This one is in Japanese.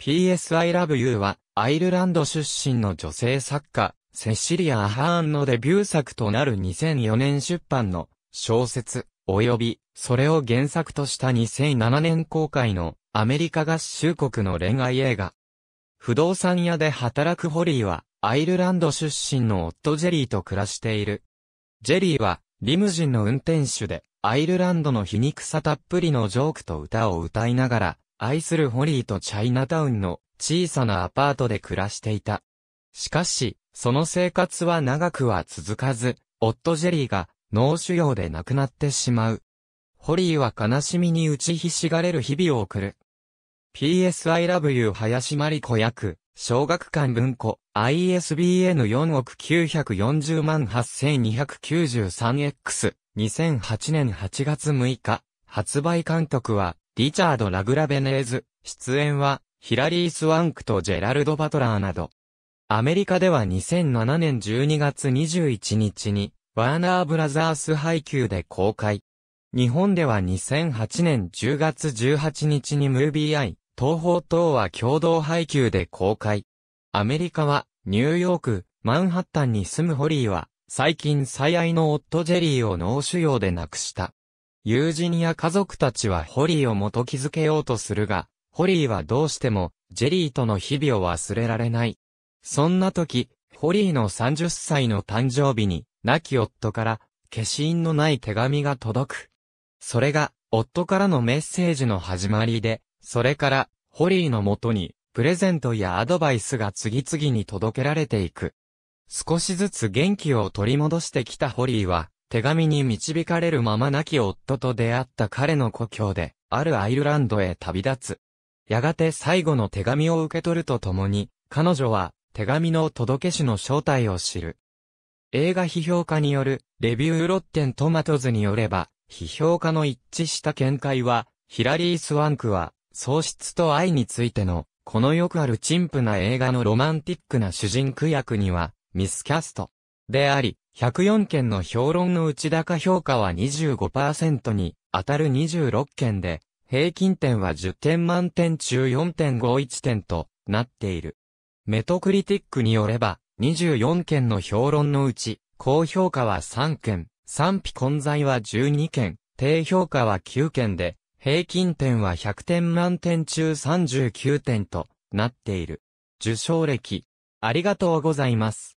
PS I Love You は、アイルランド出身の女性作家、セシリア・アハーンのデビュー作となる2004年出版の小説、及び、それを原作とした2007年公開のアメリカ合衆国の恋愛映画。不動産屋で働くホリーは、アイルランド出身の夫ジェリーと暮らしている。ジェリーは、リムジンの運転手で、アイルランドの皮肉さたっぷりのジョークと歌を歌いながら、愛するホリーとチャイナタウンの小さなアパートで暮らしていた。しかし、その生活は長くは続かず、夫ジェリーが脳腫瘍で亡くなってしまう。ホリーは悲しみに打ちひしがれる日々を送る。PS I love you 林真理子役、小学館文庫、ISBN 4億940万 8293X、2008年8月6日、発売監督は、リチャード・ラグラベネーズ、出演は、ヒラリー・スワンクとジェラルド・バトラーなど。アメリカでは2007年12月21日に、ワーナー・ブラザース配給で公開。日本では2008年10月18日にムービーアイ、東方等は共同配給で公開。アメリカは、ニューヨーク、マンハッタンに住むホリーは、最近最愛の夫ジェリーを脳腫瘍で亡くした。友人や家族たちはホリーを元気づけようとするが、ホリーはどうしても、ジェリーとの日々を忘れられない。そんな時、ホリーの30歳の誕生日に、亡き夫から、消印のない手紙が届く。それが、夫からのメッセージの始まりで、それから、ホリーのもとに、プレゼントやアドバイスが次々に届けられていく。少しずつ元気を取り戻してきたホリーは、手紙に導かれるまま亡き夫と出会った彼の故郷で、あるアイルランドへ旅立つ。やがて最後の手紙を受け取るとともに、彼女は手紙の届け主の正体を知る。映画批評家によるレビューロッテントマトズによれば、批評家の一致した見解は、ヒラリー・スワンクは、喪失と愛についての、このよくある陳腐な映画のロマンティックな主人公役には、ミスキャスト。であり、104件の評論の内高評価は25%に当たる26件で、平均点は10点満点中4.51点となっている。メトクリティックによれば、24件の評論のうち、高評価は3件、賛否混在は12件、低評価は9件で、平均点は100点満点中39点となっている。受賞歴。ありがとうございます。